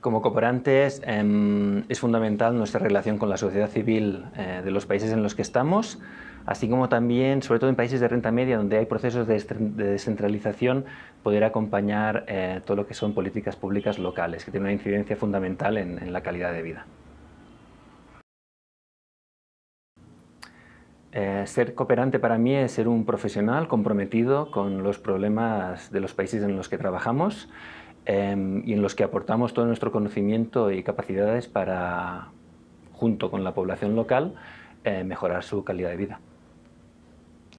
Como cooperantes em, es fundamental nuestra relación con la sociedad civil eh, de los países en los que estamos, así como también, sobre todo en países de renta media, donde hay procesos de, descentralización, poder acompañar eh, todo lo que son políticas públicas locales, que tienen una incidencia fundamental en, la calidad de vida. Eh, ser cooperante para mí es ser un profesional comprometido con los problemas de los países en los que trabajamos Em, y en los que aportamos todo nuestro conocimiento y capacidades para, junto con la población local, eh, mejorar su calidad de vida.